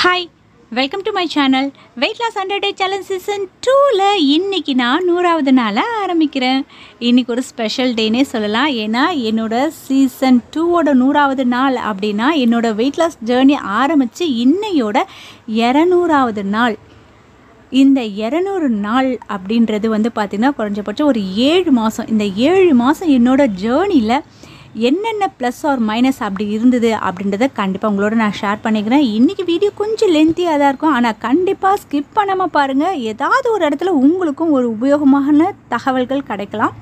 hi welcome to my channel weight loss hundred day challenge season டூவில் இன்றைக்கி நான் நூறாவது நாளாக ஆரம்பிக்கிறேன் இன்றைக்கி ஒரு ஸ்பெஷல் டேனே சொல்லலாம் ஏன்னா என்னோடய சீசன் டூவோட நூறாவது நாள் அப்படின்னா என்னோடய வெயிட் லாஸ் ஜேர்னி ஆரம்பித்து இன்னையோட இரநூறாவது நாள் இந்த இரநூறு நாள் அப்படின்றது வந்து பார்த்திங்கன்னா குறைஞ்சபட்சம் ஒரு ஏழு மாதம் இந்த ஏழு மாதம் என்னோடய ஜேர்னியில் என்னென்ன ப்ளஸ் ஆர் மைனஸ் அப்படி இருந்தது அப்படின்றத கண்டிப்பாக உங்களோட நான் ஷேர் பண்ணிக்கிறேன் இன்றைக்கி வீடியோ கொஞ்சம் லென்த்தியாக தான் இருக்கும் ஆனால் கண்டிப்பாக ஸ்கிப் பண்ணாமல் பாருங்கள் ஏதாவது ஒரு இடத்துல உங்களுக்கும் ஒரு உபயோகமான தகவல்கள் கிடைக்கலாம்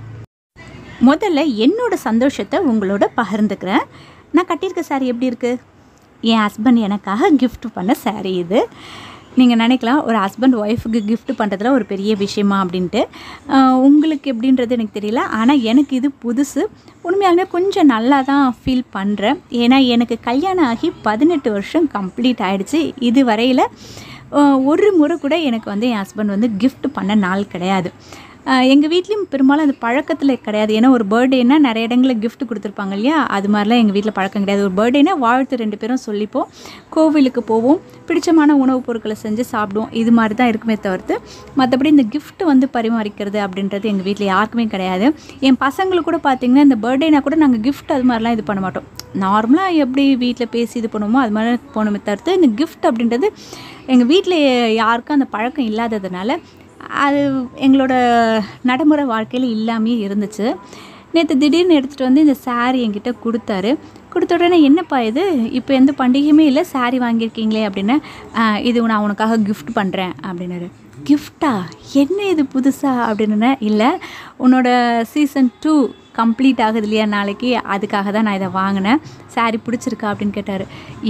முதல்ல என்னோடய சந்தோஷத்தை உங்களோட பகிர்ந்துக்கிறேன் நான் கட்டியிருக்க சாரி எப்படி இருக்குது என் ஹஸ்பண்ட் எனக்காக கிஃப்ட் பண்ண சாரி இது நீங்கள் நினைக்கலாம் ஒரு ஹஸ்பண்ட் ஒய்ஃபுக்கு கிஃப்ட் பண்ணுறதுல ஒரு பெரிய விஷயமா அப்படின்ட்டு உங்களுக்கு எப்படின்றது எனக்கு தெரியல ஆனால் எனக்கு இது புதுசு உண்மையாகவே கொஞ்சம் நல்லா தான் ஃபீல் பண்ணுறேன் ஏன்னா எனக்கு கல்யாணம் ஆகி பதினெட்டு வருஷம் கம்ப்ளீட் ஆகிடுச்சு இது வரையில் ஒரு முறை கூட எனக்கு வந்து என் ஹஸ்பண்ட் வந்து கிஃப்ட் பண்ண நாள் கிடையாது எங்கள் வீட்லேயும் பெரும்பாலும் அது பழக்கத்தில் கிடையாது ஏன்னா ஒரு பர்த்டேனா நிறைய இடங்களில் கிஃப்ட் கொடுத்துருப்பாங்க இல்லையா அது மாதிரிலாம் எங்கள் வீட்டில் பழக்கம் கிடையாது ஒரு பர்த்டேனா வாழ்த்து ரெண்டு பேரும் சொல்லிப்போம் கோவிலுக்கு போவோம் பிடிச்சமான உணவுப் பொருட்களை செஞ்சு சாப்பிடுவோம் இது மாதிரி தான் இருக்குமே தவிர்த்து மற்றபடி இந்த கிஃப்ட் வந்து பரிமாறிக்கிறது அப்படின்றது எங்கள் வீட்டில் யாருக்குமே கிடையாது என் பசங்களுக்கு கூட பார்த்திங்கன்னா இந்த பர்த்டேனா கூட நாங்கள் கிஃப்ட் அது மாதிரிலாம் இது பண்ண மாட்டோம் நார்மலாக எப்படி வீட்டில் பேசி இது பண்ணுவோமோ அது மாதிரி போகணுமே தவிர்த்து இந்த கிஃப்ட் அப்படின்றது எங்கள் வீட்டில் யாருக்கும் அந்த பழக்கம் இல்லாததுனால அது எங்களோட நடைமுறை வாழ்க்கையில் இல்லாமையே இருந்துச்சு நேற்று திடீர்னு எடுத்துகிட்டு வந்து இந்த சாரி என்கிட்ட கொடுத்தாரு கொடுத்த உடனே என்னப்பா இது இப்போ எந்த பண்டிகையுமே இல்லை சாரி வாங்கியிருக்கீங்களே அப்படின்னா இது நான் உனக்காக கிஃப்ட் பண்ணுறேன் அப்படின்னாரு கிஃப்டா என்ன இது புதுசாக அப்படின்னா இல்லை உன்னோட சீசன் டூ கம்ப்ளீட் ஆகுது இல்லையா நாளைக்கு அதுக்காக தான் நான் இதை வாங்கினேன் சாரி பிடிச்சிருக்கா அப்படின்னு கேட்டார்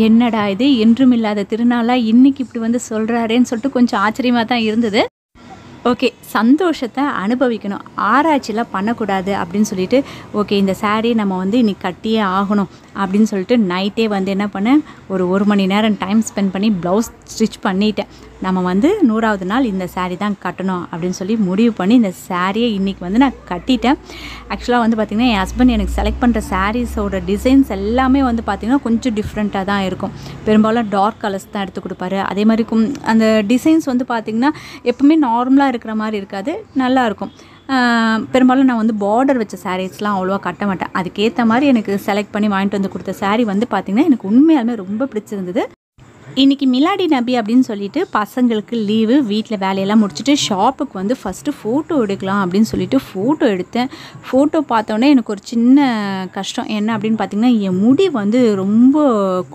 என்னடா இது என்றும் இல்லாத திருநாளாக இன்றைக்கி இப்படி வந்து சொல்கிறாரேன்னு சொல்லிட்டு கொஞ்சம் ஆச்சரியமாக தான் இருந்தது ஓகே சந்தோஷத்தை அனுபவிக்கணும் ஆராய்ச்சியெலாம் பண்ணக்கூடாது அப்படின்னு சொல்லிட்டு ஓகே இந்த சாரீ நம்ம வந்து இன்றைக்கி கட்டியே ஆகணும் அப்படின்னு சொல்லிட்டு நைட்டே வந்து என்ன பண்ணேன் ஒரு ஒரு மணி நேரம் டைம் ஸ்பெண்ட் பண்ணி ப்ளவுஸ் ஸ்டிச் பண்ணிட்டேன் நம்ம வந்து நூறாவது நாள் இந்த சாரீ தான் கட்டணும் அப்படின்னு சொல்லி முடிவு பண்ணி இந்த சாரியை இன்றைக்கி வந்து நான் கட்டிட்டேன் ஆக்சுவலாக வந்து பார்த்திங்கன்னா என் ஹஸ்பண்ட் எனக்கு செலக்ட் பண்ணுற சாரீஸோட டிசைன்ஸ் எல்லாமே வந்து பார்த்திங்கன்னா கொஞ்சம் டிஃப்ரெண்ட்டாக தான் இருக்கும் பெரும்பாலும் டார்க் கலர்ஸ் தான் எடுத்து கொடுப்பாரு அதே மாதிரி அந்த டிசைன்ஸ் வந்து பார்த்திங்கன்னா எப்பவுமே நார்மலாக இருக்கிற மாதிரி இருக்காது நல்லாயிருக்கும் பெரும்பாலும் நான் வந்து பார்டர் வச்ச சாரீஸ்லாம் அவ்வளோவா கட்ட மாட்டேன் அதுக்கேற்ற மாதிரி எனக்கு செலக்ட் பண்ணி வாங்கிட்டு வந்து கொடுத்த சாரீ வந்து பார்த்திங்கன்னா எனக்கு உண்மையாலுமே ரொம்ப பிடிச்சிருந்தது இன்றைக்கி மிலாடி நபி அப்படின்னு சொல்லிட்டு பசங்களுக்கு லீவு வீட்டில் வேலையெல்லாம் முடிச்சுட்டு ஷாப்புக்கு வந்து ஃபஸ்ட்டு ஃபோட்டோ எடுக்கலாம் அப்படின்னு சொல்லிட்டு ஃபோட்டோ எடுத்தேன் ஃபோட்டோ பார்த்தோன்னே எனக்கு ஒரு சின்ன கஷ்டம் என்ன அப்படின்னு பார்த்திங்கன்னா என் முடி வந்து ரொம்ப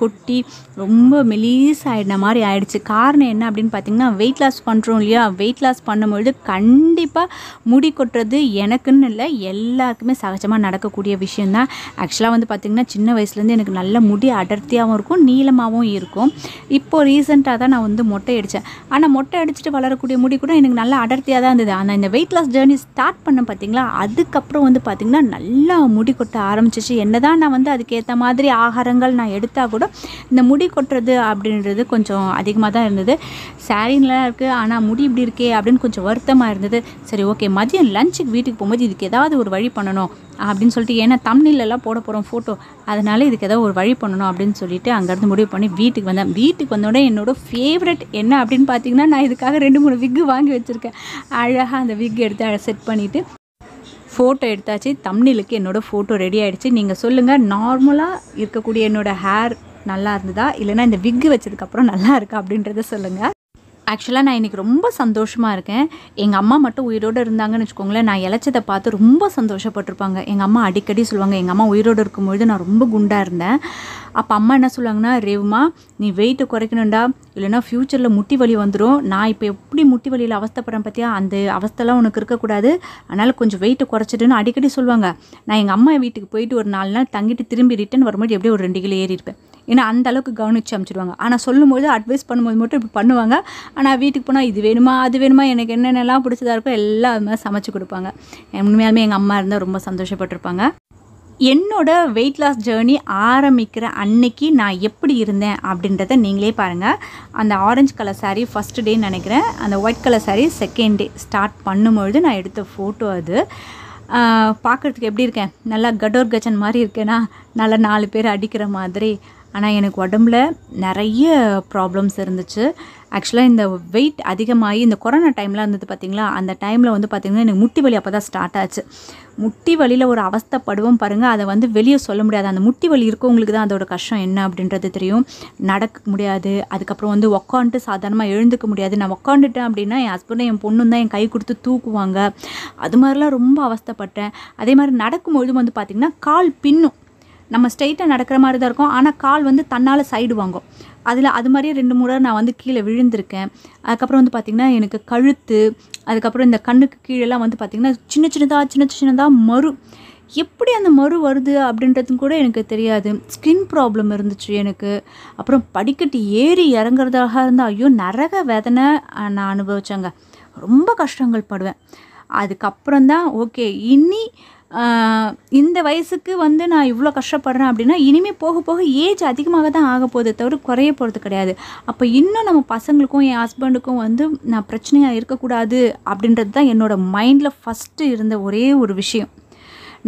கொட்டி ரொம்ப மெலீஸ் ஆகிடுன மாதிரி ஆயிடுச்சு காரணம் என்ன அப்படின்னு பார்த்திங்கன்னா வெயிட் லாஸ் பண்ணுறோம் இல்லையா வெயிட் லாஸ் பண்ணும்பொழுது கண்டிப்பாக முடி கொட்டுறது எனக்குன்னு இல்லை எல்லாருக்குமே சகஜமாக நடக்கக்கூடிய விஷயந்தான் ஆக்சுவலாக வந்து பார்த்திங்கன்னா சின்ன வயசுலேருந்து எனக்கு நல்ல முடி அடர்த்தியாகவும் இருக்கும் நீளமாகவும் இருக்கும் இப்போது ரீசெண்டாக தான் நான் வந்து மொட்டை அடித்தேன் ஆனால் மொட்டை அடிச்சுட்டு வளரக்கூடிய முடி கூட எனக்கு நல்லா அடர்த்தியாக தான் இருந்தது ஆனால் இந்த வெயிட் லாஸ் ஜேர்னி ஸ்டார்ட் பண்ண பார்த்தீங்களா அதுக்கப்புறம் வந்து பார்த்திங்கன்னா நல்லா முடி கொட்ட ஆரம்பிச்சிச்சு என்ன தான் நான் வந்து அதுக்கேற்ற மாதிரி ஆகாரங்கள் நான் எடுத்தால் கூட இந்த முடி கொட்டுறது அப்படின்றது கொஞ்சம் அதிகமாக தான் இருந்தது சாரீங்களாம் இருக்குது ஆனால் முடி இப்படி இருக்கே அப்படின்னு கொஞ்சம் வருத்தமாக இருந்தது சரி ஓகே மதியம் லஞ்சுக்கு வீட்டுக்கு போகும்போது இதுக்கு ஏதாவது ஒரு வழி பண்ணணும் அப்படின்னு சொல்லிட்டு ஏன்னா தமிழ்லாம் போட போகிறோம் ஃபோட்டோ அதனால் இதுக்கு ஏதோ ஒரு வழி பண்ணணும் அப்படின்னு சொல்லிட்டு அங்கேருந்து முடிவு பண்ணி வீட்டுக்கு வந்தேன் வீட்டுக்கு வந்தோடனே என்னோடய ஃபேவரட் என்ன அப்படின்னு பார்த்தீங்கன்னா நான் இதுக்காக ரெண்டு மூணு விக்கு வாங்கி வச்சுருக்கேன் அழகாக அந்த விக் எடுத்து அதை செட் பண்ணிவிட்டு ஃபோட்டோ எடுத்தாச்சு தமிழுக்கு என்னோடய ஃபோட்டோ ரெடி ஆகிடுச்சு நீங்கள் சொல்லுங்கள் நார்மலாக இருக்கக்கூடிய என்னோடய ஹேர் நல்லா இருந்ததா இல்லைனா இந்த விக்கு வச்சதுக்கப்புறம் நல்லா இருக்கா அப்படின்றத சொல்லுங்கள் ஆக்சுவலாக நான் இன்றைக்கி ரொம்ப சந்தோஷமாக இருக்கேன் எங்கள் அம்மா மட்டும் உயிரோடு இருந்தாங்கன்னு வச்சுக்கோங்களேன் நான் இழைச்சதை பார்த்து ரொம்ப சந்தோஷப்பட்டிருப்பாங்க எங்கள் அம்மா அடிக்கடி சொல்லுவாங்க எங்கள் அம்மா உயிரோடு இருக்கும்பொழுது நான் ரொம்ப குண்டாக இருந்தேன் அப்போ அம்மா என்ன சொல்லுவாங்கன்னா ரேவுமா நீ வெயிட்டை குறைக்கணுண்டா இல்லைன்னா ஃப்யூச்சரில் முட்டி வலி வந்துடும் நான் இப்போ எப்படி முட்டி வலியில் அவஸ்தப்படுறேன் பார்த்தியா அந்த அவஸ்தெல்லாம் உனக்கு இருக்கக்கூடாது அதனால் கொஞ்சம் வெயிட்டை குறைச்சிட்டுன்னு அடிக்கடி சொல்லுவாங்க நான் எங்கள் அம்மா வீட்டுக்கு போயிட்டு ஒரு நாலு நாள் தங்கிட்டு திரும்பி ரிட்டன் வரும்போது எப்படியும் ஒரு ரெண்டு கிலோ ஏறியிருப்பேன் ஏன்னா அந்த அளவுக்கு கவனிச்சு அனுப்பிச்சிடுவாங்க ஆனால் சொல்லும்போது அட்வைஸ் பண்ணும்போது மட்டும் இப்படி பண்ணுவாங்க ஆனால் வீட்டுக்கு போனால் இது வேணுமா அது வேணுமா எனக்கு என்னென்னலாம் பிடிச்சதாக இருக்கோ எல்லாமே சமைச்சு கொடுப்பாங்க உண்மையாலுமே எங்கள் அம்மா இருந்தால் ரொம்ப சந்தோஷப்பட்டிருப்பாங்க என்னோட வெயிட் லாஸ் ஜேர்னி ஆரம்பிக்கிற அன்னைக்கு நான் எப்படி இருந்தேன் அப்படின்றத நீங்களே பாருங்கள் அந்த orange colour sari first day நினைக்கிறேன் அந்த white colour sari second day start பண்ணும்பொழுது நான் எடுத்த ஃபோட்டோ அது பார்க்குறதுக்கு எப்படி இருக்கேன் நல்லா கடோர் கஜன் மாதிரி இருக்கேனா நல்லா நாலு பேர் அடிக்கிற மாதிரி ஆனால் எனக்கு உடம்புல நிறைய ப்ராப்ளம்ஸ் இருந்துச்சு ஆக்சுவலாக இந்த வெயிட் அதிகமாகி இந்த கொரோனா டைம்லாம் இருந்தது பார்த்திங்களா அந்த டைமில் வந்து பார்த்திங்கன்னா எனக்கு முட்டி வலி அப்போ தான் ஸ்டார்ட் ஆச்சு முட்டி வலியில் ஒரு அவஸ்தப்படுவோம் பாருங்கள் அதை வந்து வெளியே சொல்ல முடியாது அந்த முட்டி வலி இருக்கவங்களுக்கு தான் அதோட கஷ்டம் என்ன அப்படின்றது தெரியும் நடக்க முடியாது அதுக்கப்புறம் வந்து உக்காந்துட்டு சாதாரணமாக எழுந்துக்க முடியாது நான் உக்காந்துட்டேன் அப்படின்னா என் ஹஸ்பண்டும் என் பொண்ணும் தான் என் கை கொடுத்து தூக்குவாங்க அது மாதிரிலாம் ரொம்ப அவஸ்தப்பட்டேன் அதே மாதிரி நடக்கும்பொழுதும் வந்து பார்த்திங்கன்னா கால் பின்னும் நம்ம ஸ்ட்ரெயிட்டாக நடக்கிற மாதிரி தான் இருக்கும் ஆனால் கால் வந்து தன்னால் சைடு வாங்கும் அதில் அது மாதிரியே ரெண்டு மூணு நான் வந்து கீழே விழுந்திருக்கேன் அதுக்கப்புறம் வந்து பார்த்திங்கன்னா எனக்கு கழுத்து அதுக்கப்புறம் இந்த கண்ணுக்கு கீழெல்லாம் வந்து பார்த்திங்கன்னா சின்ன சின்னதாக சின்ன சின்னதாக மறு எப்படி அந்த மறு வருது அப்படின்றதும் கூட எனக்கு தெரியாது ஸ்கின் ப்ராப்ளம் இருந்துச்சு எனக்கு அப்புறம் படிக்கட்டு ஏறி இறங்குறதாக இருந்தால் ஐயோ நரக வேதனை நான் அனுபவித்தேங்க ரொம்ப கஷ்டங்கள் படுவேன் அதுக்கப்புறம் தான் ஓகே இனி இந்த வயசுக்கு வந்து நான் இவ்வளோ கஷ்டப்படுறேன் அப்படின்னா இனிமேல் போக போக ஏஜ் அதிகமாக தான் ஆக போதே தவிர குறைய போகிறது கிடையாது அப்போ இன்னும் நம்ம பசங்களுக்கும் என் ஹஸ்பண்டுக்கும் வந்து நான் பிரச்சனையாக இருக்கக்கூடாது அப்படின்றது தான் என்னோடய மைண்டில் ஃபஸ்ட்டு இருந்த ஒரே ஒரு விஷயம்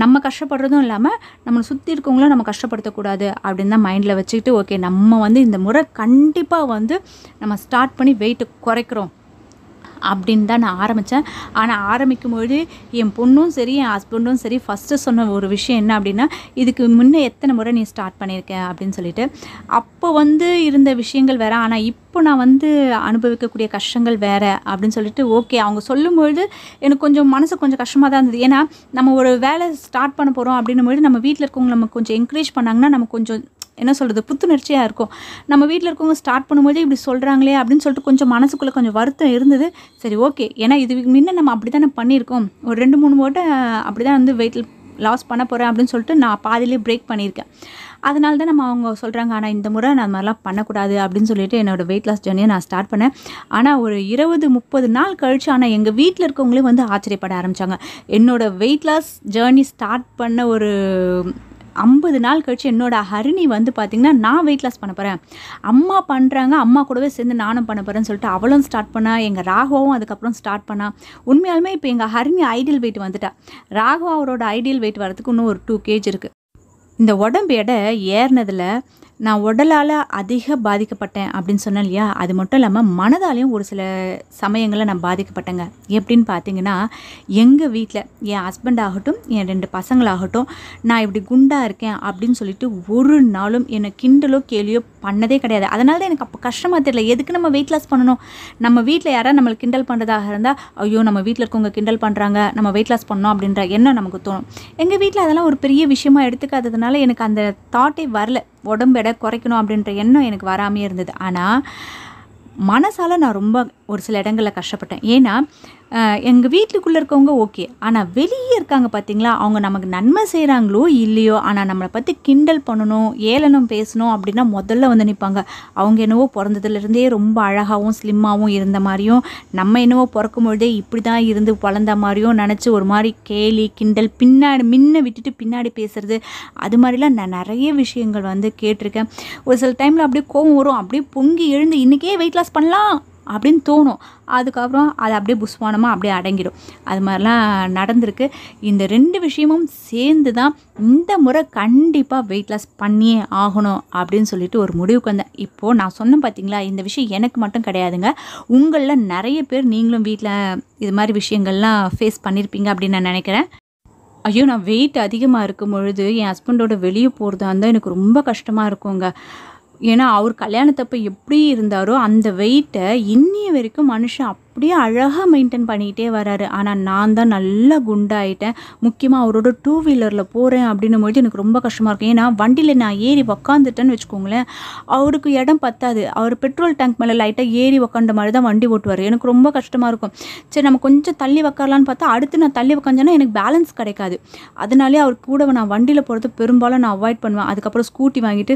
நம்ம கஷ்டப்படுறதும் இல்லாமல் நம்மளை சுற்றி இருக்கவங்களும் நம்ம கஷ்டப்படுத்தக்கூடாது அப்படின்னு தான் மைண்டில் வச்சுக்கிட்டு ஓகே நம்ம வந்து இந்த முறை கண்டிப்பாக வந்து நம்ம ஸ்டார்ட் பண்ணி வெயிட்டை குறைக்கிறோம் அப்படின்னு தான் நான் ஆரம்பித்தேன் ஆனால் ஆரம்பிக்கும் போது என் பொண்ணும் சரி என் ஹஸ்பண்டும் சரி ஃபஸ்ட்டு சொன்ன ஒரு விஷயம் என்ன அப்படின்னா இதுக்கு முன்னே எத்தனை முறை நீ ஸ்டார்ட் பண்ணியிருக்க அப்படின்னு சொல்லிட்டு அப்போ வந்து இருந்த விஷயங்கள் வேறு ஆனால் இப்போ நான் வந்து அனுபவிக்கக்கூடிய கஷ்டங்கள் வேறு அப்படின்னு சொல்லிட்டு ஓகே அவங்க சொல்லும்பொழுது எனக்கு கொஞ்சம் மனசு கொஞ்சம் கஷ்டமாக தான் இருந்தது ஏன்னா நம்ம ஒரு வேலை ஸ்டார்ட் பண்ண போகிறோம் அப்படின்னும் நம்ம வீட்டில் இருக்கவங்க நம்ம கொஞ்சம் என்கரேஜ் பண்ணாங்கன்னா நம்ம கொஞ்சம் என்ன சொல்கிறது புத்துணர்ச்சியாக இருக்கும் நம்ம வீட்டில் இருக்கவங்க ஸ்டார்ட் பண்ணும்போது இப்படி சொல்கிறாங்களே அப்படின்னு சொல்லிட்டு கொஞ்சம் மனசுக்குள்ளே கொஞ்சம் வருத்தம் இருந்தது சரி ஓகே ஏன்னா இதுக்கு முன்ன நம்ம அப்படி தானே பண்ணியிருக்கோம் ஒரு ரெண்டு மூணு ஓட்டை அப்படி தான் வந்து வெயிட் லாஸ் பண்ண போகிறேன் அப்படின்னு சொல்லிட்டு நான் பாதியிலே பிரேக் பண்ணியிருக்கேன் அதனால தான் நம்ம அவங்க சொல்கிறாங்க ஆனால் இந்த முறை நான் மாதிரிலாம் பண்ணக்கூடாது அப்படின்னு சொல்லிட்டு என்னோடய வெயிட் லாஸ் ஜர்னியை நான் ஸ்டார்ட் பண்ணேன் ஆனால் ஒரு இருபது முப்பது நாள் கழிச்சு ஆனால் எங்கள் வீட்டில் இருக்கவங்களே வந்து ஆச்சரியப்பட ஆரம்பித்தாங்க என்னோடய வெயிட் லாஸ் ஜேர்னி ஸ்டார்ட் பண்ண ஒரு ஐம்பது நாள் கழிச்சு என்னோடய ஹரிணி வந்து பார்த்திங்கன்னா நான் வெயிட் லாஸ் பண்ண போகிறேன் அம்மா பண்ணுறாங்க அம்மா கூடவே சேர்ந்து நானும் பண்ண போகிறேன்னு சொல்லிட்டு அவளும் ஸ்டார்ட் பண்ணா எங்கள் ராகவாவும் அதுக்கப்புறம் ஸ்டார்ட் பண்ணா உண்மையாலுமே இப்போ எங்கள் ஹரிணி ஐடியல் வெயிட் வந்துட்டா ராகவா அவரோட ஐடியல் வெயிட் வரதுக்கு இன்னும் ஒரு டூ கேஜ் இருக்குது இந்த உடம்பு எடை ஏறினதில் நான் உடலால் அதிக பாதிக்கப்பட்டேன் அப்படின்னு சொன்னேன் இல்லையா அது மட்டும் இல்லாமல் மனதாலையும் ஒரு சில சமயங்களில் நான் பாதிக்கப்பட்டேங்க எப்படின்னு பார்த்தீங்கன்னா எங்கள் வீட்டில் என் ஹஸ்பண்ட் ஆகட்டும் என் ரெண்டு பசங்களாகட்டும் நான் இப்படி குண்டாக இருக்கேன் அப்படின்னு சொல்லிட்டு ஒரு நாளும் என்னை கிண்டலோ கேலியோ பண்ணதே கிடையாது அதனால தான் எனக்கு அப்போ கஷ்டமாக தெரியல எதுக்கு நம்ம வெயிட் லாஸ் பண்ணணும் நம்ம வீட்டில் யாராவது நம்மளை கிண்டல் பண்ணுறதாக இருந்தால் ஐயோ நம்ம வீட்டில் இருக்கவங்க கிண்டல் பண்ணுறாங்க நம்ம வெயிட் லாஸ் பண்ணோம் அப்படின்ற எண்ணம் நமக்கு தோணும் எங்கள் வீட்டில் அதெல்லாம் ஒரு பெரிய விஷயமாக எடுத்துக்காததுனால எனக்கு அந்த தாட்டே வரல உடம்பு எடை குறைக்கணும் அப்படின்ற எண்ணம் எனக்கு வராமே இருந்தது ஆனால் மனசால் நான் ரொம்ப ஒரு சில இடங்களில் கஷ்டப்பட்டேன் ஏன்னா எங்கள் வீட்டுக்குள்ளே இருக்கவங்க ஓகே ஆனால் வெளியே இருக்காங்க பார்த்தீங்களா அவங்க நமக்கு நன்மை செய்கிறாங்களோ இல்லையோ ஆனால் நம்மளை பற்றி கிண்டல் பண்ணணும் ஏளனம் பேசணும் அப்படின்னா முதல்ல வந்து நிற்பாங்க அவங்க என்னவோ பிறந்ததுலேருந்தே ரொம்ப அழகாகவும் ஸ்லிம்மாகவும் இருந்த மாதிரியும் நம்ம என்னவோ பிறக்கும் பொழுதே இப்படி தான் இருந்து வளர்ந்த மாதிரியும் நினச்சி ஒரு மாதிரி கேலி கிண்டல் பின்னாடி முன்ன விட்டுட்டு பின்னாடி பேசுகிறது அது மாதிரிலாம் நான் நிறைய விஷயங்கள் வந்து கேட்டிருக்கேன் ஒரு சில டைமில் அப்படியே கோவம் வரும் அப்படியே பொங்கி எழுந்து இன்றைக்கே வெயிட் லாஸ் பண்ணலாம் அப்படின்னு தோணும் அதுக்கப்புறம் அது அப்படியே புஸ்வானமாக அப்படியே அடங்கிடும் அது மாதிரிலாம் நடந்திருக்கு இந்த ரெண்டு விஷயமும் சேர்ந்து தான் இந்த முறை கண்டிப்பாக வெயிட் லாஸ் பண்ணியே ஆகணும் அப்படின்னு சொல்லிட்டு ஒரு முடிவுக்கு வந்தேன் இப்போது நான் சொன்னேன் பார்த்தீங்களா இந்த விஷயம் எனக்கு மட்டும் கிடையாதுங்க உங்களில் நிறைய பேர் நீங்களும் வீட்டில் இது மாதிரி விஷயங்கள்லாம் ஃபேஸ் பண்ணியிருப்பீங்க அப்படின்னு நான் நினைக்கிறேன் ஐயோ நான் வெயிட் அதிகமாக இருக்கும் பொழுது என் ஹஸ்பண்டோட வெளியே போகிறதா இருந்தால் எனக்கு ரொம்ப கஷ்டமாக இருக்குங்க ஏன்னா அவர் கல்யாணத்தப்போ எப்படி இருந்தாரோ அந்த வெயிட்டை இன்னிய வரைக்கும் மனுஷன் அப்படியே அழகாக மெயின்டைன் பண்ணிக்கிட்டே வராரு ஆனால் நான் தான் நல்லா குண்டாயிட்டேன் முக்கியமாக அவரோட டூ வீலரில் போகிறேன் அப்படின்னும் பொழுது எனக்கு ரொம்ப கஷ்டமாக இருக்கும் ஏன்னா வண்டியில் நான் ஏறி உக்காந்துட்டேன்னு வச்சுக்கோங்களேன் அவருக்கு இடம் பத்தாது அவர் பெட்ரோல் டேங்க் மேலே லைட்டாக ஏறி உக்காண்ட மாதிரி தான் வண்டி ஓட்டுவார் எனக்கு ரொம்ப கஷ்டமாக இருக்கும் சரி நம்ம கொஞ்சம் தள்ளி உக்காரலான்னு பார்த்தா அடுத்து நான் தள்ளி உக்காந்தேன்னா எனக்கு பேலன்ஸ் கிடைக்காது அதனாலே அவர் கூட நான் வண்டியில் போகிறது பெரும்பாலும் நான் அவாய்ட் பண்ணுவேன் அதுக்கப்புறம் ஸ்கூட்டி வாங்கிட்டு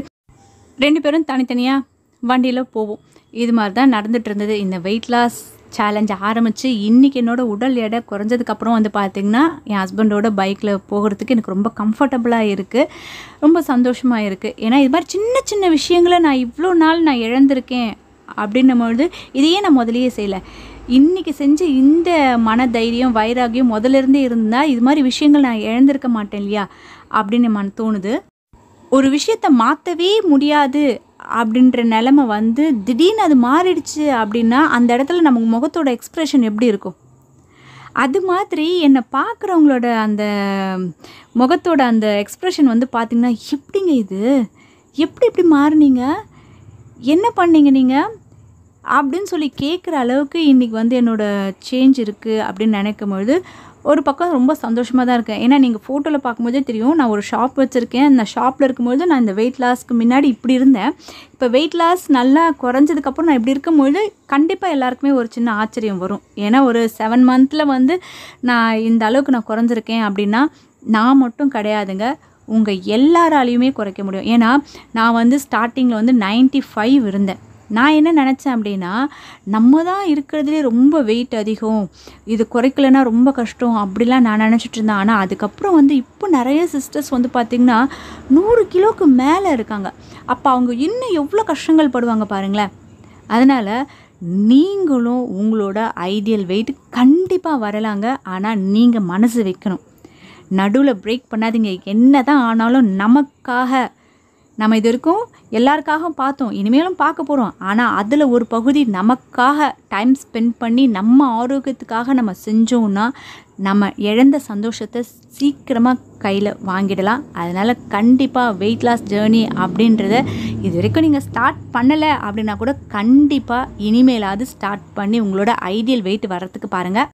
ரெண்டு பேரும் தனித்தனியாக வண்டியில் போவோம் இது மாதிரி தான் நடந்துகிட்டு இருந்தது இந்த வெயிட் லாஸ் சேலஞ்ச் ஆரம்பித்து இன்றைக்கி என்னோடய உடல் எடை குறைஞ்சதுக்கப்புறம் வந்து பார்த்திங்கன்னா என் ஹஸ்பண்டோட பைக்கில் போகிறதுக்கு எனக்கு ரொம்ப கம்ஃபர்டபுளாக இருக்குது ரொம்ப சந்தோஷமாக இருக்குது ஏன்னா இது மாதிரி சின்ன சின்ன விஷயங்களை நான் இவ்வளோ நாள் நான் இழந்திருக்கேன் அப்படின்னும் பொழுது இதையே நான் முதலையே செய்யலை இன்றைக்கி செஞ்ச இந்த மன தைரியம் வைராகியம் முதல்ல இருந்தே இருந்தால் இது மாதிரி விஷயங்கள் நான் இழந்திருக்க மாட்டேன் இல்லையா அப்படின்னு மன தோணுது ஒரு விஷயத்த மாற்றவே முடியாது அப்படின்ற நிலமை வந்து திடீர்னு அது மாறிடுச்சு அப்படின்னா அந்த இடத்துல நமக்கு முகத்தோட எக்ஸ்ப்ரெஷன் எப்படி இருக்கும் அது மாதிரி என்னை பார்க்குறவங்களோட அந்த முகத்தோட அந்த எக்ஸ்ப்ரெஷன் வந்து பார்த்திங்கன்னா எப்படிங்க இது எப்படி இப்படி மாறினீங்க என்ன பண்ணீங்க நீங்கள் அப்படின்னு சொல்லி கேட்குற அளவுக்கு இன்றைக்கி வந்து என்னோடய சேஞ்ச் இருக்குது அப்படின்னு நினைக்கும் பொழுது ஒரு பக்கம் ரொம்ப சந்தோஷமாக தான் இருக்கேன் ஏன்னா நீங்கள் ஃபோட்டோவில் பார்க்கும்போதே தெரியும் நான் ஒரு ஷாப் வச்சுருக்கேன் அந்த ஷாப்பில் இருக்கும்போது நான் இந்த வெயிட் லாஸ்க்கு முன்னாடி இப்படி இருந்தேன் இப்போ வெயிட் லாஸ் நல்லா குறைஞ்சதுக்கப்புறம் நான் இப்படி இருக்கும்போது கண்டிப்பாக எல்லாருக்குமே ஒரு சின்ன ஆச்சரியம் வரும் ஏன்னா ஒரு செவன் மந்தில் வந்து நான் இந்த அளவுக்கு நான் குறைஞ்சிருக்கேன் அப்படின்னா நான் மட்டும் கிடையாதுங்க உங்கள் எல்லாராலையுமே குறைக்க முடியும் ஏன்னா நான் வந்து ஸ்டார்டிங்கில் வந்து நைன்ட்டி ஃபைவ் இருந்தேன் நான் என்ன நினச்சேன் அப்படின்னா நம்ம தான் இருக்கிறதுலே ரொம்ப வெயிட் அதிகம் இது குறைக்கலைன்னா ரொம்ப கஷ்டம் அப்படிலாம் நான் நினச்சிட்டு இருந்தேன் ஆனால் அதுக்கப்புறம் வந்து இப்போ நிறைய சிஸ்டர்ஸ் வந்து பார்த்திங்கன்னா நூறு கிலோவுக்கு மேலே இருக்காங்க அப்போ அவங்க இன்னும் எவ்வளோ கஷ்டங்கள் படுவாங்க பாருங்களேன் அதனால் நீங்களும் உங்களோட ஐடியல் வெயிட் கண்டிப்பாக வரலாங்க ஆனால் நீங்கள் மனசு வைக்கணும் நடுவில் பிரேக் பண்ணாதீங்க என்ன தான் ஆனாலும் நமக்காக நம்ம இது வரைக்கும் எல்லாருக்காகவும் பார்த்தோம் இனிமேலும் பார்க்க போகிறோம் ஆனால் அதில் ஒரு பகுதி நமக்காக டைம் ஸ்பெண்ட் பண்ணி நம்ம ஆரோக்கியத்துக்காக நம்ம செஞ்சோம்னா நம்ம இழந்த சந்தோஷத்தை சீக்கிரமாக கையில் வாங்கிடலாம் அதனால் கண்டிப்பாக வெயிட் லாஸ் ஜேர்னி அப்படின்றத இது வரைக்கும் நீங்கள் ஸ்டார்ட் பண்ணலை அப்படின்னா கூட கண்டிப்பாக இனிமேலாவது ஸ்டார்ட் பண்ணி உங்களோட ஐடியல் வெயிட் வர்றதுக்கு பாருங்கள்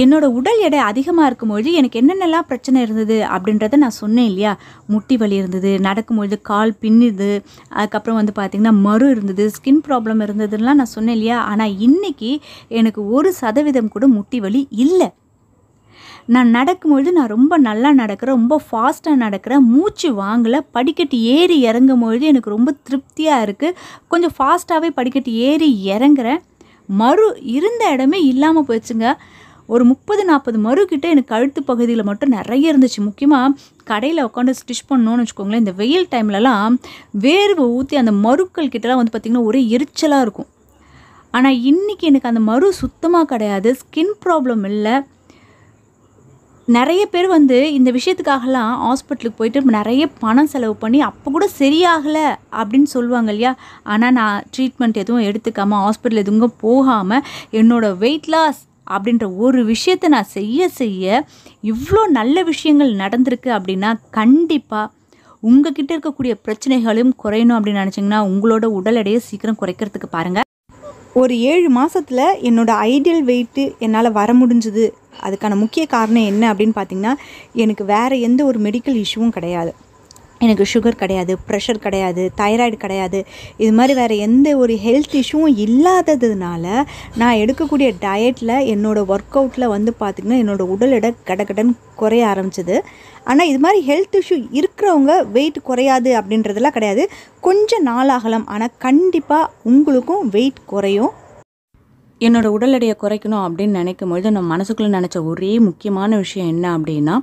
என்னோட உடல் எடை அதிகமாக இருக்கும்பொழுது எனக்கு என்னென்னலாம் பிரச்சனை இருந்தது அப்படின்றத நான் சொன்னேன் இல்லையா முட்டி வலி இருந்தது நடக்கும்பொழுது கால் பின்னுது அதுக்கப்புறம் வந்து பார்த்திங்கன்னா மறு இருந்தது ஸ்கின் ப்ராப்ளம் இருந்ததுலாம் நான் சொன்னேன் இல்லையா ஆனால் இன்றைக்கி எனக்கு ஒரு சதவீதம் கூட முட்டி வலி இல்லை நான் நடக்கும்பொழுது நான் ரொம்ப நல்லா நடக்கிறேன் ரொம்ப ஃபாஸ்ட்டாக நடக்கிறேன் மூச்சு வாங்கலை படிக்கட்டு ஏறி இறங்கும் பொழுது எனக்கு ரொம்ப திருப்தியாக இருக்குது கொஞ்சம் ஃபாஸ்ட்டாகவே படிக்கட்டு ஏறி இறங்குறேன் மறு இருந்த இடமே இல்லாமல் போச்சுங்க ஒரு முப்பது நாற்பது மறுக்கிட்ட எனக்கு கழுத்து பகுதியில் மட்டும் நிறைய இருந்துச்சு முக்கியமாக கடையில் உட்காந்து ஸ்டிச் பண்ணோன்னு வச்சுக்கோங்களேன் இந்த வெயில் டைம்லலாம் வேர்வை ஊற்றி அந்த மறுக்கள் கிட்டலாம் வந்து பார்த்திங்கன்னா ஒரே எரிச்சலாக இருக்கும் ஆனால் இன்றைக்கி எனக்கு அந்த மறு சுத்தமாக கிடையாது ஸ்கின் ப்ராப்ளம் இல்லை நிறைய பேர் வந்து இந்த விஷயத்துக்காகலாம் ஹாஸ்பிட்டலுக்கு போயிட்டு நிறைய பணம் செலவு பண்ணி அப்போ கூட சரியாகலை அப்படின்னு சொல்லுவாங்க இல்லையா ஆனால் நான் ட்ரீட்மெண்ட் எதுவும் எடுத்துக்காமல் ஹாஸ்பிட்டல் எதுவும் போகாமல் என்னோடய வெயிட் லாஸ் அப்படின்ற ஒரு விஷயத்தை நான் செய்ய செய்ய இவ்வளோ நல்ல விஷயங்கள் நடந்திருக்கு அப்படின்னா கண்டிப்பாக உங்ககிட்ட இருக்கக்கூடிய பிரச்சனைகளும் குறையணும் அப்படின்னு நினச்சிங்கன்னா உங்களோட உடல் எடையை சீக்கிரம் குறைக்கிறதுக்கு பாருங்கள் ஒரு ஏழு மாதத்தில் என்னோடய ஐடியல் வெயிட்டு என்னால் வர முடிஞ்சுது அதுக்கான முக்கிய காரணம் என்ன அப்படின்னு பார்த்திங்கன்னா எனக்கு வேறு எந்த ஒரு மெடிக்கல் இஷ்யூவும் கிடையாது எனக்கு சுகர் கிடையாது ப்ரெஷர் கிடையாது தைராய்டு கிடையாது இது மாதிரி வேறு எந்த ஒரு ஹெல்த் இஷ்யூவும் இல்லாததுனால நான் எடுக்கக்கூடிய டயட்டில் என்னோடய ஒர்க் அவுட்டில் வந்து பார்த்திங்கன்னா என்னோடய உடல் எடை கடகடன் குறைய ஆரம்பிச்சிது ஆனால் இது மாதிரி ஹெல்த் இஷ்யூ இருக்கிறவங்க வெயிட் குறையாது அப்படின்றதெல்லாம் கிடையாது கொஞ்சம் நாளாகலாம் ஆனால் கண்டிப்பாக உங்களுக்கும் வெயிட் குறையும் என்னோட உடல் எடையை குறைக்கணும் அப்படின்னு நினைக்கும் பொழுது நம்ம மனசுக்குள்ளே நினச்ச ஒரே முக்கியமான விஷயம் என்ன அப்படின்னா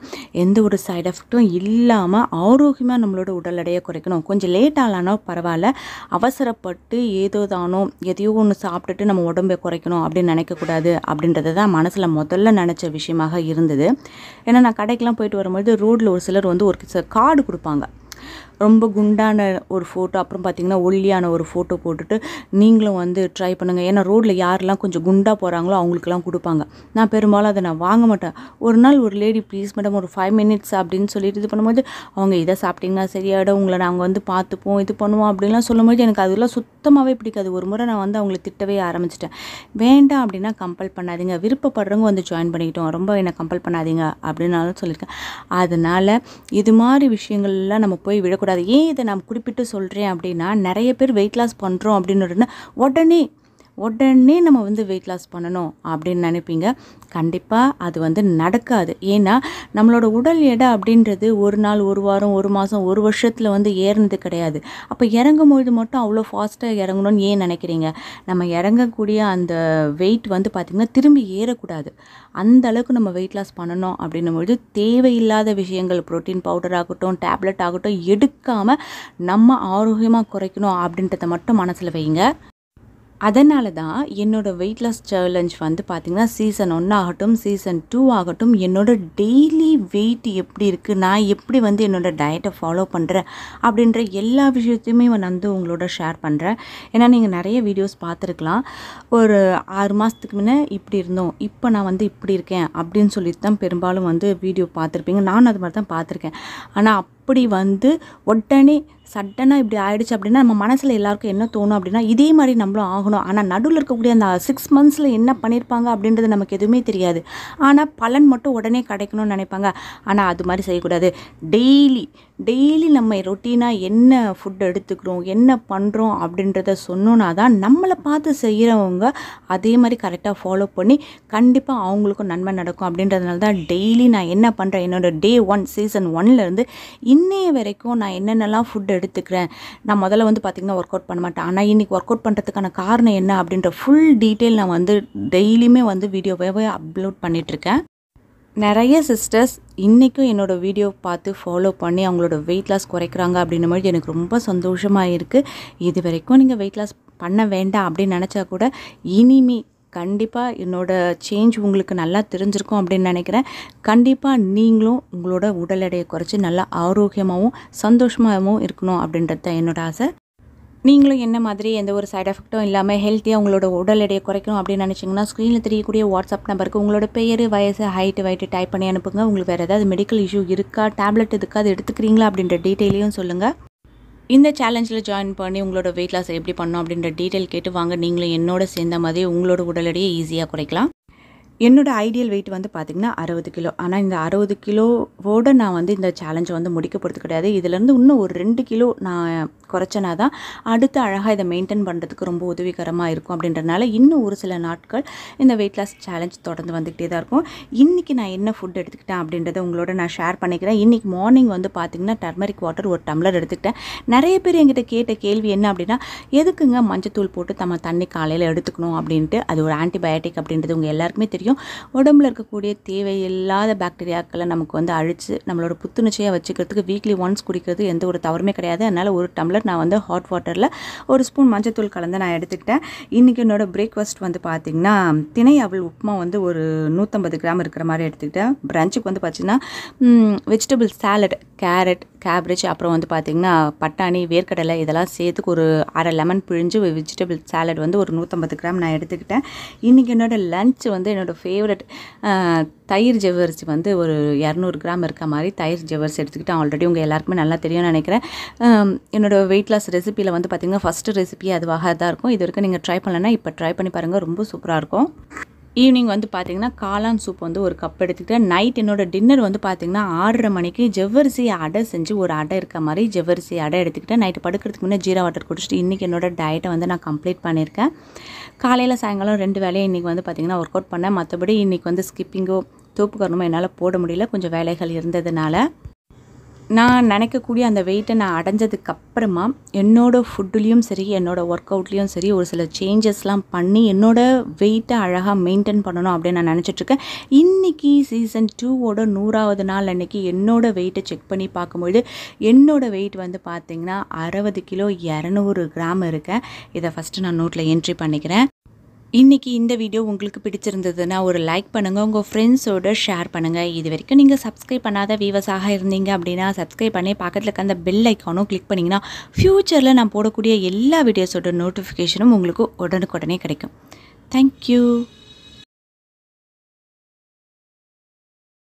எந்த ஒரு சைட் எஃபெக்டும் இல்லாமல் ஆரோக்கியமாக நம்மளோட உடல் எடையை குறைக்கணும் கொஞ்சம் லேட் ஆகலானோ பரவாயில்ல அவசரப்பட்டு ஏதோ தானோ எதையோ ஒன்று சாப்பிட்டுட்டு நம்ம உடம்பை குறைக்கணும் அப்படின்னு நினைக்கக்கூடாது அப்படின்றது தான் மனசில் முதல்ல நினச்ச விஷயமாக இருந்தது ஏன்னா நான் கடைக்கெலாம் போயிட்டு வரும்பொழுது ரோட்டில் ஒரு சிலர் வந்து ஒரு கார்டு கொடுப்பாங்க ரொம்ப குண்டான ஒரு ஃபோட்டோ அப்புறம் பார்த்திங்கன்னா ஒல்லியான ஒரு ஃபோட்டோ போட்டுட்டு நீங்களும் வந்து ட்ரை பண்ணுங்கள் ஏன்னா ரோட்டில் யாரெல்லாம் கொஞ்சம் குண்டாக போகிறாங்களோ அவங்களுக்குலாம் கொடுப்பாங்க நான் பெரும்பாலும் அதை நான் வாங்க மாட்டேன் ஒரு நாள் ஒரு லேடி ப்ளீஸ் மேடம் ஒரு ஃபைவ் மினிட்ஸ் அப்படின்னு சொல்லிட்டு இது பண்ணும்போது அவங்க இதை சாப்பிட்டிங்கன்னா சரியாயிடும் உங்களை நாங்கள் வந்து பார்த்துப்போம் இது பண்ணுவோம் அப்படின்லாம் சொல்லும்போது எனக்கு அதெல்லாம் சுத்தமாகவே பிடிக்காது ஒரு முறை நான் வந்து அவங்களை திட்டவே ஆரம்பிச்சிட்டேன் வேண்டாம் அப்படின்னா கம்பல் பண்ணாதீங்க விருப்பப்படுறவங்க வந்து ஜாயின் பண்ணிக்கிட்டோம் ரொம்ப என்னை கம்பல் பண்ணாதீங்க அப்படின்னாலும் சொல்லியிருக்கேன் அதனால் இது மாதிரி விஷயங்கள்லாம் நம்ம போய் விடக்கூடாது கூடாது ஏன் இதை நான் குறிப்பிட்டு சொல்கிறேன் அப்படின்னா நிறைய பேர் வெயிட் லாஸ் பண்ணுறோம் அப்படின்னு உடனே உடனே நம்ம வந்து வெயிட் லாஸ் பண்ணணும் அப்படின்னு நினைப்பீங்க கண்டிப்பாக அது வந்து நடக்காது ஏன்னா நம்மளோட உடல் எடை அப்படின்றது ஒரு நாள் ஒரு வாரம் ஒரு மாதம் ஒரு வருஷத்தில் வந்து ஏறினது கிடையாது அப்போ இறங்கும் பொழுது மட்டும் அவ்வளோ ஃபாஸ்ட்டாக இறங்கணும்னு ஏன் நினைக்கிறீங்க நம்ம இறங்கக்கூடிய அந்த வெயிட் வந்து பார்த்திங்கன்னா திரும்பி ஏறக்கூடாது அந்த அளவுக்கு நம்ம வெயிட் லாஸ் பண்ணணும் அப்படின்னும் பொழுது தேவையில்லாத விஷயங்கள் ப்ரோட்டீன் பவுடர் ஆகட்டும் டேப்லெட் ஆகட்டும் எடுக்காமல் நம்ம ஆரோக்கியமாக குறைக்கணும் அப்படின்றத மட்டும் மனசில் வைங்க அதனால தான் என்னோடய வெயிட் லாஸ் சேலஞ்ச் வந்து பார்த்திங்கன்னா சீசன் ஒன் ஆகட்டும் சீசன் டூ ஆகட்டும் என்னோடய டெய்லி வெயிட் எப்படி இருக்குது நான் எப்படி வந்து என்னோடய டயட்டை ஃபாலோ பண்ணுறேன் அப்படின்ற எல்லா விஷயத்தையுமே வந்து உங்களோட ஷேர் பண்ணுறேன் ஏன்னா நீங்கள் நிறைய வீடியோஸ் பார்த்துருக்கலாம் ஒரு ஆறு மாதத்துக்கு முன்னே இப்படி இருந்தோம் இப்போ நான் வந்து இப்படி இருக்கேன் அப்படின்னு சொல்லிட்டு தான் பெரும்பாலும் வந்து வீடியோ பார்த்துருப்பீங்க நானும் அது மாதிரி தான் பார்த்துருக்கேன் ஆனால் அப்படி வந்து உடனே சட்டனாக இப்படி ஆயிடுச்சு அப்படின்னா நம்ம மனசில் எல்லாருக்கும் என்ன தோணும் அப்படின்னா இதே மாதிரி நம்மளும் ஆகணும் ஆனால் நடுவில் இருக்கக்கூடிய அந்த சிக்ஸ் மந்த்ஸில் என்ன பண்ணியிருப்பாங்க அப்படின்றது நமக்கு எதுவுமே தெரியாது ஆனால் பலன் மட்டும் உடனே கிடைக்கணும்னு நினைப்பாங்க ஆனால் அது மாதிரி செய்யக்கூடாது டெய்லி டெய்லி நம்ம ரொட்டீனாக என்ன ஃபுட் எடுத்துக்கிறோம் என்ன பண்ணுறோம் அப்படின்றத சொன்னோன்னா தான் நம்மளை பார்த்து செய்கிறவங்க அதே மாதிரி கரெக்டாக ஃபாலோ பண்ணி கண்டிப்பாக அவங்களுக்கும் நன்மை நடக்கும் அப்படின்றதுனால தான் டெய்லி நான் என்ன பண்ணுறேன் என்னோடய டே ஒன் சீசன் ஒன்லேருந்து இன்னைய வரைக்கும் நான் என்னென்னலாம் ஃபுட் எடுத்துக்கிறேன் நான் முதல்ல வந்து பார்த்திங்கன்னா ஒர்க் அவுட் பண்ண மாட்டேன் ஆனால் இன்றைக்கி ஒர்க் அவுட் பண்ணுறதுக்கான காரணம் என்ன அப்படின்ற ஃபுல் டீட்டெயில் நான் வந்து டெய்லியுமே வந்து வீடியோவே அப்லோட் பண்ணிகிட்ருக்கேன் நிறைய சிஸ்டர்ஸ் இன்றைக்கும் என்னோடய வீடியோ பார்த்து ஃபாலோ பண்ணி அவங்களோட வெயிட் லாஸ் குறைக்கிறாங்க அப்படின்ன மாதிரி எனக்கு ரொம்ப சந்தோஷமாக இருக்குது இது வரைக்கும் நீங்கள் வெயிட் லாஸ் பண்ண வேண்டாம் அப்படின்னு நினச்சா கூட இனிமே கண்டிப்பாக என்னோடய சேஞ்ச் உங்களுக்கு நல்லா தெரிஞ்சிருக்கும் அப்படின்னு நினைக்கிறேன் கண்டிப்பாக நீங்களும் உங்களோட உடல் எடையை குறைச்சி நல்லா ஆரோக்கியமாகவும் சந்தோஷமாகவும் இருக்கணும் அப்படின்றது தான் என்னோடய ஆசை நீங்களும் என்ன மாதிரி எந்த ஒரு சைட் எஃபெக்ட்டும் இல்லாமல் ஹெல்த்தியாக உங்களோட உடல் எடையை குறைக்கணும் அப்படின்னு நினச்சிங்கன்னா ஸ்க்ரீனில் தெரியக்கூடிய வாட்ஸ்அப் நம்பருக்கு உங்களோட பெயர் வயசு ஹைட்டு வயிட்டு டைப் பண்ணி அனுப்புங்க உங்களுக்கு வேறு ஏதாவது மெடிக்கல் இஷ்யூ இருக்கா டேப்லெட் இதுக்கு அது எடுத்துக்கிறீங்களா அப்படின்ற டீட்டெயிலையும் சொல்லுங்கள் இந்த சேலஞ்சில் ஜாயின் பண்ணி உங்களோட வெயிட் லாஸ் எப்படி பண்ணணும் அப்படின்ற டீட்டெயில் கேட்டு வாங்க நீங்களும் என்னோட சேர்ந்த மாதிரி உங்களோட உடல் எடையை ஈஸியாக குறைக்கலாம் என்னோடய ஐடியல் வெயிட் வந்து பார்த்திங்கன்னா அறுபது கிலோ ஆனால் இந்த அறுபது கிலோவோடு நான் வந்து இந்த சேலஞ்சை வந்து முடிக்க போகிறது கிடையாது இதிலேருந்து இன்னும் ஒரு ரெண்டு கிலோ நான் குறைச்சனா தான் அடுத்து அழகாக இதை மெயின்டைன் பண்ணுறதுக்கு ரொம்ப உதவிகரமாக இருக்கும் அப்படின்றனால இன்னும் ஒரு சில நாட்கள் இந்த வெயிட் லாஸ் சேலஞ்ச் தொடர்ந்து வந்துக்கிட்டே தான் இருக்கும் இன்றைக்கி நான் என்ன ஃபுட் எடுத்துக்கிட்டேன் அப்படின்றத உங்களோட நான் ஷேர் பண்ணிக்கிறேன் இன்றைக்கி மார்னிங் வந்து பார்த்திங்கன்னா டர்மரிக் வாட்டர் ஒரு டம்ளர் எடுத்துக்கிட்டேன் நிறைய பேர் என்கிட்ட கேட்ட கேள்வி என்ன அப்படின்னா எதுக்குங்க மஞ்சத்தூள் போட்டு நம்ம தண்ணி காலையில் எடுத்துக்கணும் அப்படின்ட்டு அது ஒரு ஆன்டிபயோட்டிக் அப்படின்றது உங்கள் எல்லாருக்குமே தெரியும் முடியும் உடம்புல இருக்கக்கூடிய தேவையில்லாத பாக்டீரியாக்களை நமக்கு வந்து அழித்து நம்மளோட புத்துணர்ச்சியாக வச்சுக்கிறதுக்கு வீக்லி ஒன்ஸ் குடிக்கிறது எந்த ஒரு தவறுமே கிடையாது அதனால் ஒரு டம்ளர் நான் வந்து ஹாட் வாட்டரில் ஒரு ஸ்பூன் மஞ்சத்தூள் கலந்து நான் எடுத்துக்கிட்டேன் இன்றைக்கி என்னோடய பிரேக்ஃபாஸ்ட் வந்து பார்த்திங்கன்னா தினை அவள் உப்புமா வந்து ஒரு நூற்றம்பது கிராம் இருக்கிற மாதிரி எடுத்துக்கிட்டேன் பிரான்ச்சுக்கு வந்து பார்த்திங்கன்னா வெஜிடபிள் சாலட் கேரட் கேப்ரேஜ் அப்புறம் வந்து பார்த்திங்கன்னா பட்டாணி வேர்க்கடலை இதெல்லாம் சேர்த்துக்கு ஒரு அரை லெமன் பிழிஞ்சு வெஜிடபிள் சாலட் வந்து ஒரு நூற்றம்பது கிராம் நான் எடுத்துக்கிட்டேன் இன்றைக்கி என்னோடய லன்ச் வந்து என்னோடய ஃபேவரட் தயிர் ஜவ்வரிசி வந்து ஒரு இரநூறு கிராம் இருக்க மாதிரி தயிர் ஜவ்வரிசி எடுத்துக்கிட்டேன் ஆல்ரெடி உங்கள் எல்லாருக்குமே நல்லா தெரியும்னு நினைக்கிறேன் என்னோடய வெயிட் லாஸ் ரெசிப்பியில் வந்து பார்த்திங்கன்னா ஃபஸ்ட்டு ரெசிபி அதுவாக தான் இருக்கும் இது வரைக்கும் நீங்கள் ட்ரை பண்ணலைன்னா இப்போ ட்ரை பண்ணி பாருங்கள் ரொம்ப சூப்பராக இருக்கும் ஈவினிங் வந்து பார்த்திங்கன்னா காளான் சூப் வந்து ஒரு கப் எடுத்துக்கிட்டேன் நைட் என்னோடய டின்னர் வந்து பார்த்திங்கன்னா ஆறரை மணிக்கு ஜவ்வரிசி அடை செஞ்சு ஒரு அடை இருக்க மாதிரி ஜவ்வரிசி அடை எடுத்துக்கிட்டேன் நைட்டு படுக்கிறதுக்கு முன்னே ஜீரா வாட்டர் குடிச்சிட்டு இன்றைக்கி என்னோடய டயட்டை வந்து நான் கம்ப்ளீட் பண்ணியிருக்கேன் காலையில் சாயங்காலம் ரெண்டு வேலையை இன்றைக்கி வந்து பார்த்திங்கன்னா ஒர்க் அவுட் பண்ணேன் மற்றபடி இன்றைக்கி வந்து ஸ்கிப்பிங்கோ தோப்புக்கரணமோ என்னால் போட முடியல கொஞ்சம் வேலைகள் இருந்ததுனால நான் நினைக்கக்கூடிய அந்த வெயிட்டை நான் அடைஞ்சதுக்கப்புறமா என்னோடய ஃபுட்டுலேயும் சரி என்னோடய ஒர்க் அவுட்லேயும் சரி ஒரு சில சேஞ்சஸ்லாம் பண்ணி என்னோடய வெயிட்டை அழகாக மெயின்டைன் பண்ணணும் அப்படின்னு நான் நினச்சிட்ருக்கேன் இன்றைக்கி சீசன் டூவோட நூறாவது நாள் அன்றைக்கி என்னோடய வெயிட்டை செக் பண்ணி பார்க்கும்பொழுது என்னோடய வெயிட் வந்து பார்த்திங்கன்னா அறுபது கிலோ இரநூறு கிராம் இருக்கேன் இதை ஃபஸ்ட்டு நான் நோட்டில் என்ட்ரி பண்ணிக்கிறேன் இன்றைக்கி இந்த வீடியோ உங்களுக்கு பிடிச்சிருந்ததுன்னா ஒரு லைக் பண்ணுங்கள் உங்கள் ஃப்ரெண்ட்ஸோடு ஷேர் பண்ணுங்கள் இது வரைக்கும் நீங்கள் சப்ஸ்கிரைப் பண்ணாத வீவர்ஸாக இருந்தீங்க அப்படின்னா சப்ஸ்கிரைப் பண்ணி பக்கத்தில் இருக்க அந்த பெல் ஐக்கானும் கிளிக் பண்ணிங்கன்னா ஃப்யூச்சரில் நான் போடக்கூடிய எல்லா வீடியோஸோட நோட்டிஃபிகேஷனும் உங்களுக்கு உடனுக்குடனே கிடைக்கும் தேங்க்யூ